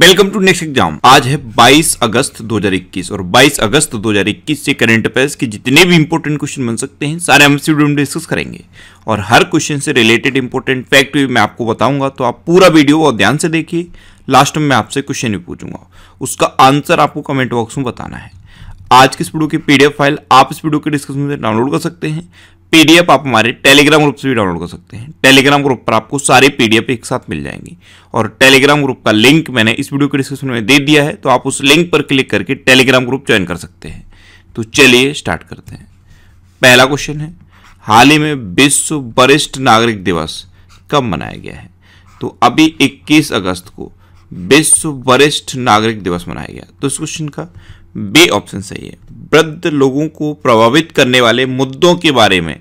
welcome to next exam आज है 22 अगस्त 2021 और 22 अगस्त 2021 से करंट अफेयर्स के जितने भी इंपॉर्टेंट क्वेश्चन बन सकते हैं सारे हम इस वीडियो में डिस्कस करेंगे और हर क्वेश्चन से रिलेटेड इंपॉर्टेंट फैक्ट भी मैं आपको बताऊंगा तो आप पूरा वीडियो और ध्यान से देखिए लास्ट में मैं आपसे क्वेश्चन भी पूछूंगा उसका आंसर आपको कमेंट बॉक्स में बताना है आज के इस वीडियो की पीडीएफ फाइल आप इस वीडियो के डिस्क्रिप्शन में डाउनलोड कर सकते हैं पीडीएफ आप हमारे टेलीग्राम ग्रुप से भी डाउनलोड कर सकते हैं टेलीग्राम ग्रुप पर आपको सारे पीडीएफ एक साथ मिल जाएंगी और टेलीग्राम ग्रुप का लिंक मैंने इस वीडियो के डिस्क्रिप्शन में दे दिया है तो आप उस लिंक पर क्लिक करके टेलीग्राम ग्रुप ज्वाइन कर सकते हैं तो चलिए स्टार्ट करते हैं पहला क्वेश्चन है हाल ही में विश्व वरिष्ठ नागरिक दिवस कब मनाया गया है तो अभी इक्कीस अगस्त को विश्व वरिष्ठ नागरिक दिवस मनाया गया तो इस क्वेश्चन का बे ऑप्शन सही है वृद्ध लोगों को प्रभावित करने वाले मुद्दों के बारे में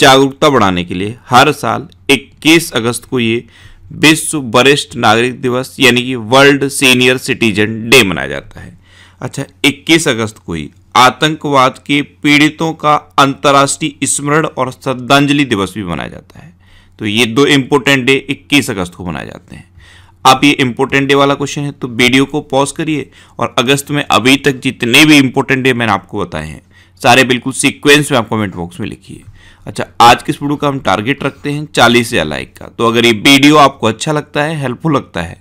जागरूकता बढ़ाने के लिए हर साल 21 अगस्त को ये विश्व वरिष्ठ नागरिक दिवस यानी कि वर्ल्ड सीनियर सिटीजन डे मनाया जाता है अच्छा 21 अगस्त को ही आतंकवाद के पीड़ितों का अंतर्राष्ट्रीय स्मरण और श्रद्धांजलि दिवस भी मनाया जाता है तो ये दो इंपॉर्टेंट डे 21 अगस्त को मनाए जाते हैं आप ये इंपॉर्टेंट डे वाला क्वेश्चन है तो वीडियो को पॉज करिए और अगस्त में अभी तक जितने भी इंपॉर्टेंट डे मैंने आपको बताए हैं सारे बिल्कुल सीक्वेंस में आप कमेंट बॉक्स में लिखिए अच्छा आज के इस वीडियो का हम टारगेट रखते हैं चालीस या लाइक का तो अगर ये वीडियो आपको अच्छा लगता है हेल्पफुल लगता है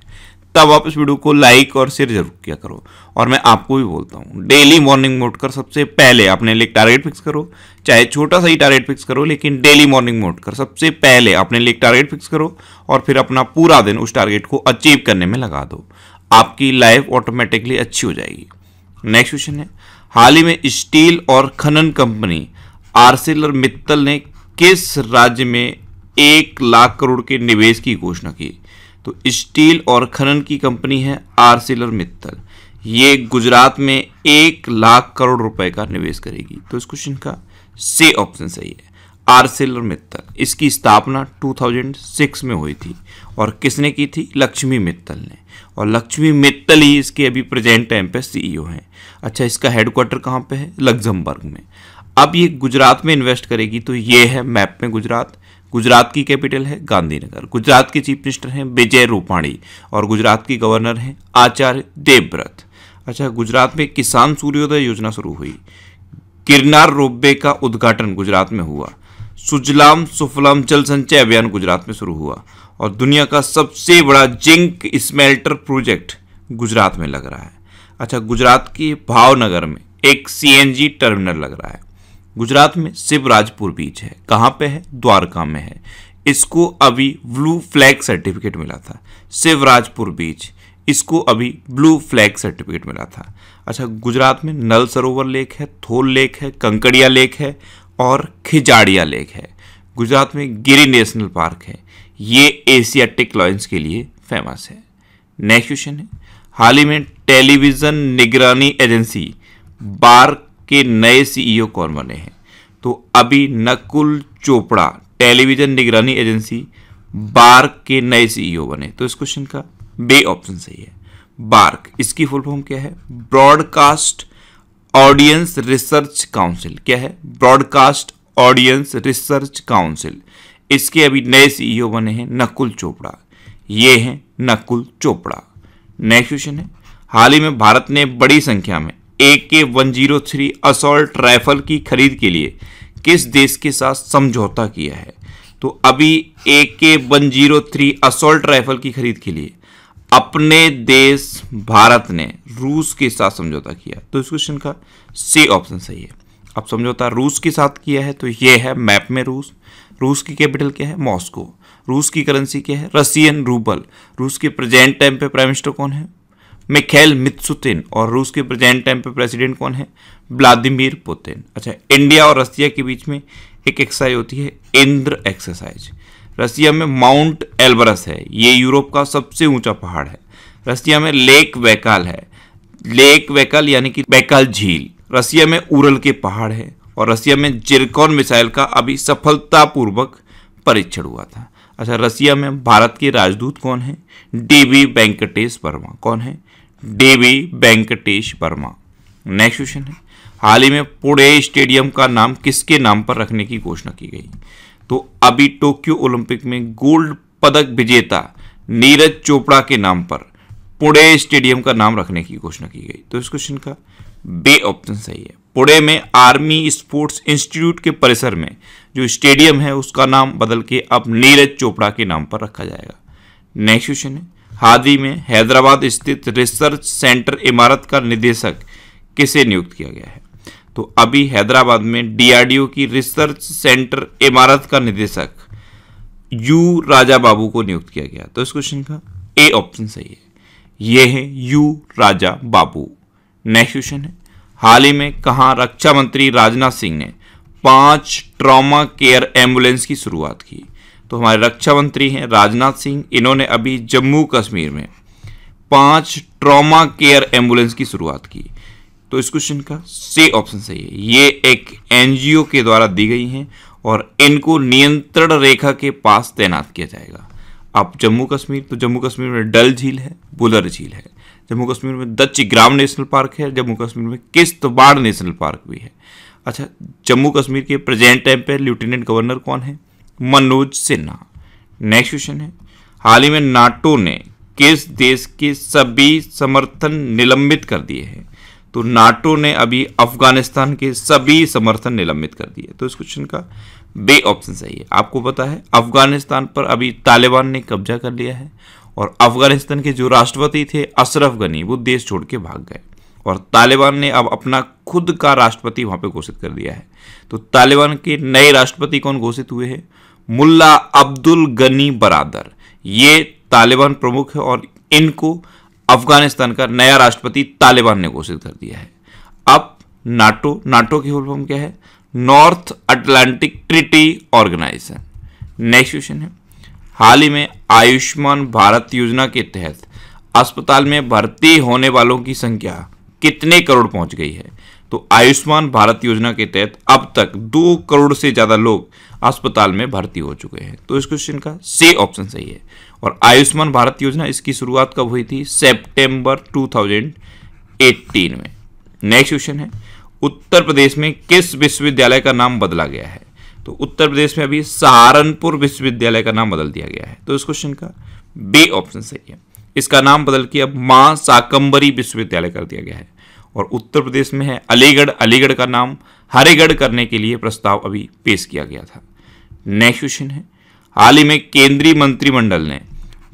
तब आप इस वीडियो को लाइक और शेयर जरूर किया करो और मैं आपको भी बोलता हूँ डेली मॉर्निंग मोड कर सबसे पहले अपने लिए टारगेट फिक्स करो चाहे छोटा सा ही टारगेट फिक्स करो लेकिन डेली मॉर्निंग मोड कर सबसे पहले अपने लिए टारगेट फिक्स करो और फिर अपना पूरा दिन उस टारगेट को अचीव करने में लगा दो आपकी लाइफ ऑटोमेटिकली अच्छी हो जाएगी नेक्स्ट क्वेश्चन है हाल ही में स्टील और खनन कंपनी और मित्तल ने किस राज्य में एक लाख करोड़ के निवेश की घोषणा की तो स्टील और खनन की कंपनी है आरसीलर मित्तल ये गुजरात में एक लाख करोड़ रुपए का निवेश करेगी तो इस क्वेश्चन का से ऑप्शन सही है आरसीलर मित्तल इसकी स्थापना 2006 में हुई थी और किसने की थी लक्ष्मी मित्तल ने और लक्ष्मी मित्तल ही इसके अभी प्रेजेंट टाइम पे सीईओ e हैं अच्छा इसका हेडक्वार्टर कहाँ पे है लग्जमबर्ग में अब ये गुजरात में इन्वेस्ट करेगी तो ये है मैप में गुजरात गुजरात की कैपिटल है गांधीनगर गुजरात के चीफ मिनिस्टर हैं विजय रूपाणी और गुजरात की गवर्नर हैं आचार्य देवव्रत अच्छा गुजरात में किसान सूर्योदय योजना शुरू हुई गिरनार रोपवे का उद्घाटन गुजरात में हुआ सुजलाम सुफलाम जल संचय अभियान गुजरात में शुरू हुआ और दुनिया का सबसे बड़ा जिंक स्मेल्टर प्रोजेक्ट गुजरात में लग रहा है अच्छा गुजरात के भावनगर में एक सीएनजी टर्मिनल लग रहा है गुजरात में शिवराजपुर बीच है कहाँ पे है द्वारका में है इसको अभी ब्लू फ्लैग सर्टिफिकेट मिला था शिवराजपुर बीच इसको अभी ब्लू फ्लैग सर्टिफिकेट मिला था अच्छा गुजरात में नल सरोवर लेक है थोल लेक है कंकड़िया लेक है और खिजाड़िया लेक है गुजरात में गिरी नेशनल पार्क है ये एशियाटिक लॉयंस के लिए फेमस है नेक्स्ट क्वेश्चन है हाल ही में टेलीविज़न निगरानी एजेंसी बार के नए सीईओ e कौन बने हैं तो अभी नकुल चोपड़ा टेलीविजन निगरानी एजेंसी बार्क के नए सीईओ e बने तो इस क्वेश्चन का बे ऑप्शन सही है बार्क इसकी फुल फॉर्म क्या है ब्रॉडकास्ट ऑडियंस रिसर्च काउंसिल क्या है ब्रॉडकास्ट ऑडियंस रिसर्च काउंसिल इसके अभी नए सीईओ e बने हैं नकुल चोपड़ा ये हैं नकुल चोपड़ा नेक्स्ट क्वेश्चन है हाल ही में भारत ने बड़ी संख्या में A K one zero three assault rifle की खरीद के लिए किस देश के साथ समझौता किया है तो अभी A K one zero three assault rifle की खरीद के लिए अपने देश भारत ने रूस के साथ समझौता किया तो इस क्वेश्चन का सी ऑप्शन सही है अब समझौता रूस के साथ किया है तो यह है मैप में रूस रूस की कैपिटल क्या है मॉस्को रूस की करेंसी क्या है रसियन रूबल रूस के प्रेजेंट टाइम पे प्राइम मिनिस्टर कौन है मिखेल मित्सुतिन और रूस के प्रेजेंट टाइम पे प्रेसिडेंट कौन है व्लादिमिर पुतिन अच्छा इंडिया और रसिया के बीच में एक एक्सरसाइज होती है इंद्र एक्सरसाइज रसिया में माउंट एल्बरस है ये यूरोप का सबसे ऊंचा पहाड़ है रसिया में लेक वैकाल है लेक वैकाल यानी कि वैकाल झील रसिया में उरल के पहाड़ है और रसिया में जिरकॉन मिसाइल का अभी सफलतापूर्वक परीक्षण हुआ था अच्छा रसिया में भारत के राजदूत कौन है डी वी वेंकटेश वर्मा कौन है DV Venkatesh Varma next question है हाल ही में पुणे स्टेडियम का नाम किसके नाम पर रखने की घोषणा की गई तो अभी टोक्यो ओलंपिक में गोल्ड पदक विजेता नीरज चोपड़ा के नाम पर पुणे स्टेडियम का नाम रखने की घोषणा की गई तो इस क्वेश्चन का बे ऑप्शन सही है पुणे में आर्मी स्पोर्ट्स इंस्टीट्यूट के परिसर में जो स्टेडियम है उसका नाम बदल के अब नीरज चोपड़ा के नाम पर रखा जाएगा नेक्स्ट क्वेश्चन है हादी में हैदराबाद स्थित रिसर्च सेंटर इमारत का निदेशक किसे नियुक्त किया गया है तो अभी हैदराबाद में डीआरडीओ की रिसर्च सेंटर इमारत का निदेशक यू राजा बाबू को नियुक्त किया गया तो इस क्वेश्चन का ए ऑप्शन सही है ये है U Raja Babu next question है हाल ही में कहा रक्षा मंत्री राजनाथ सिंह ने पांच ट्रॉमा केयर एम्बुलेंस की शुरुआत की तो हमारे रक्षा मंत्री हैं राजनाथ सिंह इन्होंने अभी जम्मू कश्मीर में पांच ट्रॉमा केयर एम्बुलेंस की शुरुआत की तो इस क्वेश्चन का से ऑप्शन सही है ये एक एनजीओ के द्वारा दी गई हैं और इनको नियंत्रण रेखा के पास तैनात किया जाएगा अब जम्मू कश्मीर तो जम्मू कश्मीर में डल झील है बुलर झील है जम्मू कश्मीर में ग्राम नेशनल पार्क है जम्मू कश्मीर में किश्तवाड़ नेशनल पार्क भी है अच्छा जम्मू कश्मीर के प्रेजेंट टाइम पे लेफ्टिनेंट गवर्नर कौन है मनोज सिन्हा नेक्स्ट क्वेश्चन है हाल ही में नाटो ने किस देश के सभी समर्थन निलंबित कर दिए हैं तो नाटो ने अभी अफगानिस्तान के सभी समर्थन निलंबित कर दिए तो इस क्वेश्चन का बे ऑप्शन सही है आपको पता है अफगानिस्तान पर अभी तालिबान ने कब्जा कर लिया है और अफगानिस्तान के जो राष्ट्रपति थे अशरफ गनी वो देश छोड़ के भाग गए और तालिबान ने अब अपना खुद का राष्ट्रपति वहां पे घोषित कर दिया है तो तालिबान के नए राष्ट्रपति कौन घोषित हुए हैं मुल्ला अब्दुल गनी बरादर ये तालिबान प्रमुख है और इनको अफगानिस्तान का नया राष्ट्रपति तालिबान ने घोषित कर दिया है अब नाटो नाटो की फुल फॉर्म क्या है North Atlantic Treaty Organisation next question है हाल ही में आयुष्मान भारत योजना के तहत अस्पताल में भर्ती होने वालों की संख्या कितने करोड़ पहुंच गई है तो आयुष्मान भारत योजना के तहत अब तक दो करोड़ से ज़्यादा लोग अस्पताल में भर्ती हो चुके हैं तो इस क्वेश्चन का सी ऑप्शन सही है और आयुष्मान भारत योजना इसकी शुरुआत कब हुई थी सितंबर 2018 में नेक्स्ट क्वेश्चन है उत्तर प्रदेश में किस विश्वविद्यालय का नाम बदला गया है तो उत्तर प्रदेश में अभी सहारनपुर विश्वविद्यालय का नाम बदल दिया गया है तो इस क्वेश्चन का बी ऑप्शन सही है इसका नाम बदल के अब मां साकंबरी विश्वविद्यालय कर दिया गया है और उत्तर प्रदेश में है अलीगढ़ अलीगढ़ का नाम हरेगढ़ करने के लिए प्रस्ताव अभी पेश किया गया था नेक्स्ट क्वेश्चन है हाल ही में केंद्रीय मंत्रिमंडल ने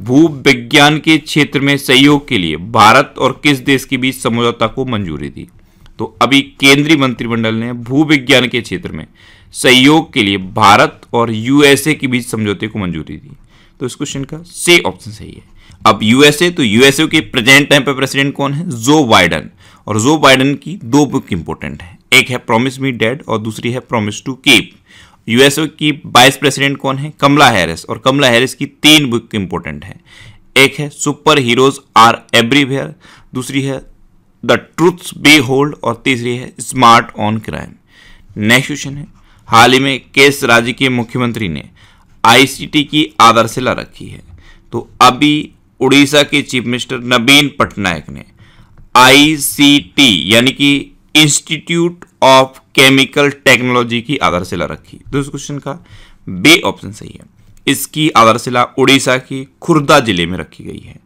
भू विज्ञान के क्षेत्र में सहयोग के लिए भारत और किस देश के बीच समझौता को मंजूरी दी तो अभी केंद्रीय मंत्रिमंडल ने भू विज्ञान के क्षेत्र में सहयोग के लिए भारत और यूएसए के बीच समझौते को मंजूरी दी तो इस क्वेश्चन का से ऑप्शन सही है अब यूएसए तो यूएसए के प्रेजेंट टाइम पे प्रेसिडेंट कौन है जो बाइडन और जो बाइडन की दो बुक इंपोर्टेंट है एक है प्रॉमिस मी डेड और दूसरी है प्रॉमिस टू कीप यूएसए की वाइस प्रेसिडेंट कौन है कमला हैरिस और कमला हैरिस की तीन बुक इंपोर्टेंट है एक है सुपर हीरोज आर एवरीवेयर दूसरी है द ट्रूथ्स बी होल्ड और तीसरी है smart on crime next question है हाल ही में केस राज्य के मुख्यमंत्री ने आईसीटी की आधारशिला रखी है तो अभी उड़ीसा के चीफ मिनिस्टर नवीन पटनायक ने आईसीटी यानी कि इंस्टीट्यूट ऑफ केमिकल टेक्नोलॉजी की आधारशिला रखी दूसरे क्वेश्चन का बे ऑप्शन सही है इसकी आधारशिला उड़ीसा की खुर्दा जिले में रखी गई है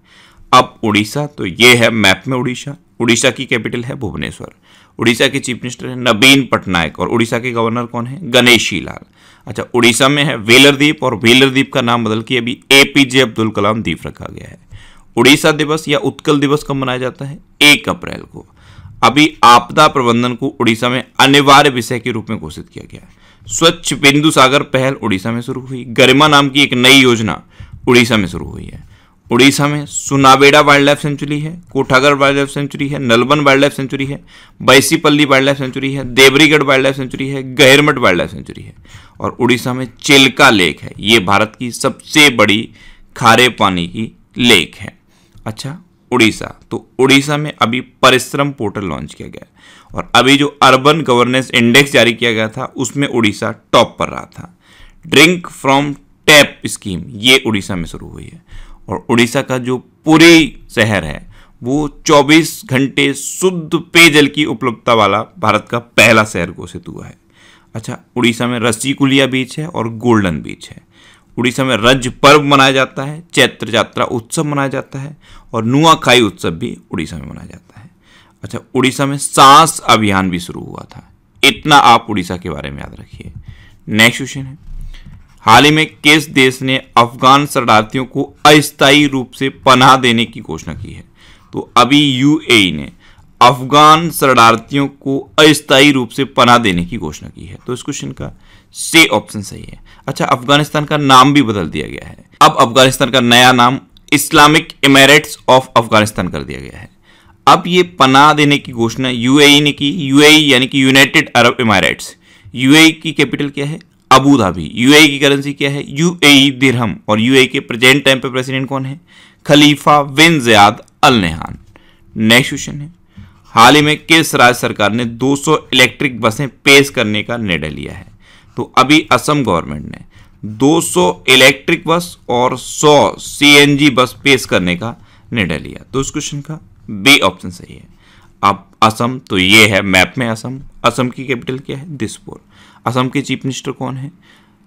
अब उड़ीसा तो ये है मैप में उड़ीसा उड़ीसा की कैपिटल है भुवनेश्वर उड़ीसा के चीफ मिनिस्टर है नवीन पटनायक और उड़ीसा के गवर्नर कौन है गणेशी लाल अच्छा उड़ीसा में है वेलर द्वीप और वेलर द्वीप का नाम बदल के अभी ए पी जे अब्दुल कलाम द्वीप रखा गया है उड़ीसा दिवस या उत्कल दिवस कब मनाया जाता है एक अप्रैल को अभी आपदा प्रबंधन को उड़ीसा में अनिवार्य विषय के रूप में घोषित किया गया स्वच्छ बिंदु सागर पहल उड़ीसा में शुरू हुई गरिमा नाम की एक नई योजना उड़ीसा में शुरू हुई है उड़ीसा में सुनाबेड़ा वाइल्ड लाइफ सेंचुरी है कोठागढ़ वाइल्ड लाइफ सेंचुरी है नलबन वाइल्ड लाइफ सेंचुरी है बैसीपल्ली वाइल्ड लाइफ सेंचुरी है देवरीगढ़ वाइल्ड लाइफ सेंचुरी है गहरमठ वाइल्ड लाइफ सेंचुरी है और उड़ीसा में चिल्का लेक है ये भारत की सबसे बड़ी खारे पानी की लेक है अच्छा उड़ीसा तो उड़ीसा में अभी परिश्रम पोर्टल लॉन्च किया गया और अभी जो अर्बन गवर्नेंस इंडेक्स जारी किया गया था उसमें उड़ीसा टॉप पर रहा था ड्रिंक फ्रॉम टैप स्कीम ये उड़ीसा में शुरू हुई है और उड़ीसा का जो पूरी शहर है वो 24 घंटे शुद्ध पेयजल की उपलब्धता वाला भारत का पहला शहर घोषित हुआ है अच्छा उड़ीसा में रस्सीकुलिया बीच है और गोल्डन बीच है उड़ीसा में रज पर्व मनाया जाता है चैत्र यात्रा उत्सव मनाया जाता है और नुआखाई उत्सव भी उड़ीसा में मनाया जाता है अच्छा उड़ीसा में सांस अभियान भी शुरू हुआ था इतना आप उड़ीसा के बारे में याद रखिए नेक्स्ट क्वेश्चन है हाल ही में किस देश ने अफगान शरणार्थियों को अस्थायी रूप से पनाह देने की घोषणा की है तो अभी यूएई ने अफगान शरणार्थियों को अस्थायी रूप से पनाह देने की घोषणा की है तो इस क्वेश्चन का से ऑप्शन सही है अच्छा अफगानिस्तान का नाम भी बदल दिया गया है अब अफगानिस्तान का नया नाम इस्लामिक इमेरेट्स ऑफ अफगानिस्तान कर दिया गया है अब ये पनाह देने की घोषणा यूएई ने की यूएई यानी कि यूनाइटेड अरब इमारेट्स यूएई की कैपिटल क्या है अबू धाबी यूएई e की करेंसी क्या है यू दिरहम e और यू e के प्रेजेंट टाइम पे प्रेसिडेंट कौन है खलीफा बिन जयाद अल नेहान नेक्स्ट क्वेश्चन है हाल ही में किस राज्य सरकार ने 200 इलेक्ट्रिक बसें पेश करने का निर्णय लिया है तो अभी असम गवर्नमेंट ने 200 इलेक्ट्रिक बस और 100 सीएनजी बस पेश करने का निर्णय लिया तो उस क्वेश्चन का बी ऑप्शन सही है अब असम तो ये है मैप में असम असम की कैपिटल क्या है दिसपुर असम के चीफ मिनिस्टर कौन है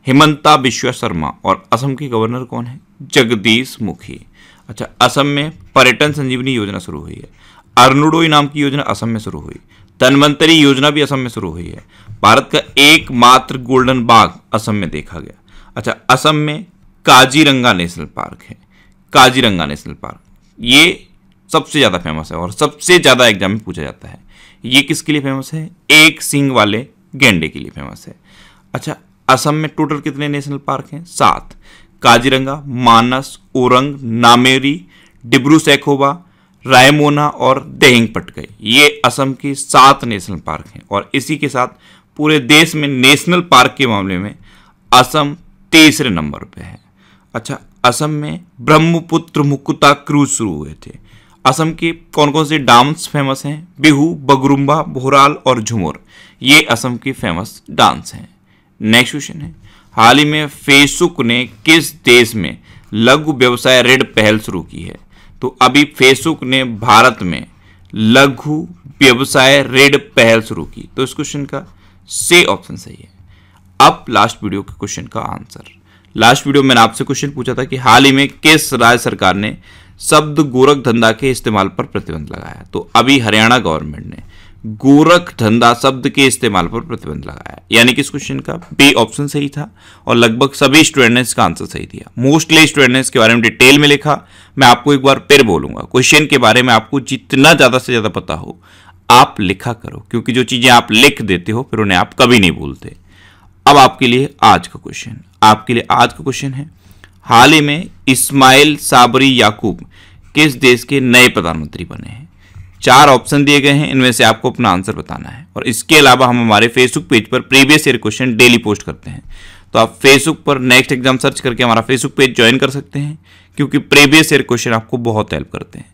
हेमंता बिश्वा शर्मा और असम के गवर्नर कौन है जगदीश मुखी अच्छा असम में पर्यटन संजीवनी योजना शुरू हुई है अरुणोई नाम की योजना असम में शुरू हुई धनवंतरी योजना भी असम में शुरू हुई है भारत का एकमात्र गोल्डन बाग असम में देखा गया अच्छा असम में काजीरंगा नेशनल पार्क है काजीरंगा नेशनल पार्क ये सबसे ज़्यादा फेमस है और सबसे ज़्यादा एग्जाम में पूछा जाता है ये किसके लिए फेमस है एक सिंग वाले गेंडे के लिए फेमस है अच्छा असम में टोटल कितने नेशनल पार्क हैं सात काजीरंगा मानस ओरंग नामेरी डिब्रू सैखोबा रायमोना और देहिंग पटकई ये असम के सात नेशनल पार्क हैं और इसी के साथ पूरे देश में नेशनल पार्क के मामले में असम तीसरे नंबर पे है अच्छा असम में ब्रह्मपुत्र मुकुता क्रूज शुरू हुए थे असम के कौन कौन से डांस फेमस हैं बिहू बगरुम्बा भोराल और झुमर ये असम के फेमस डांस हैं नेक्स्ट क्वेश्चन है हाल ही में फेसबुक ने किस देश में लघु व्यवसाय ऋण पहल शुरू की है तो अभी फेसबुक ने भारत में लघु व्यवसाय ऋण पहल शुरू की तो इस क्वेश्चन का से ऑप्शन सही है अब लास्ट वीडियो के क्वेश्चन का आंसर लास्ट वीडियो मैंने आपसे क्वेश्चन पूछा था कि हाल ही में किस राज्य सरकार ने शब्द गोरख धंधा के इस्तेमाल पर प्रतिबंध लगाया तो अभी हरियाणा गवर्नमेंट ने गोरख धंधा शब्द के इस्तेमाल पर प्रतिबंध लगाया यानी कि इस क्वेश्चन का बी ऑप्शन सही था और लगभग सभी स्टूडेंट ने इसका आंसर सही दिया मोस्टली स्टूडेंट ने इसके बारे में डिटेल में लिखा मैं आपको एक बार फिर बोलूंगा क्वेश्चन के बारे में आपको जितना ज़्यादा से ज़्यादा पता हो आप लिखा करो क्योंकि जो चीज़ें आप लिख देते हो फिर उन्हें आप कभी नहीं भूलते अब आपके लिए आज का क्वेश्चन आपके लिए आज का क्वेश्चन है हाल ही में इस्माइल साबरी याकूब किस देश के नए प्रधानमंत्री बने हैं चार ऑप्शन दिए गए हैं इनमें से आपको अपना आंसर बताना है और इसके अलावा हम हमारे फेसबुक पेज पर previous year question daily post करते हैं तो आप फेसबुक पर नेक्स्ट एग्जाम सर्च करके हमारा फेसबुक पेज ज्वाइन कर सकते हैं क्योंकि प्रीवियस ईयर क्वेश्चन आपको बहुत हेल्प करते हैं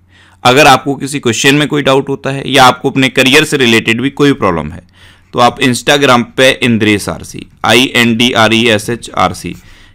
अगर आपको किसी क्वेश्चन में कोई डाउट होता है या आपको अपने करियर से रिलेटेड भी कोई प्रॉब्लम है तो आप इंस्टाग्राम पे Indresh R C I N D R E S H R C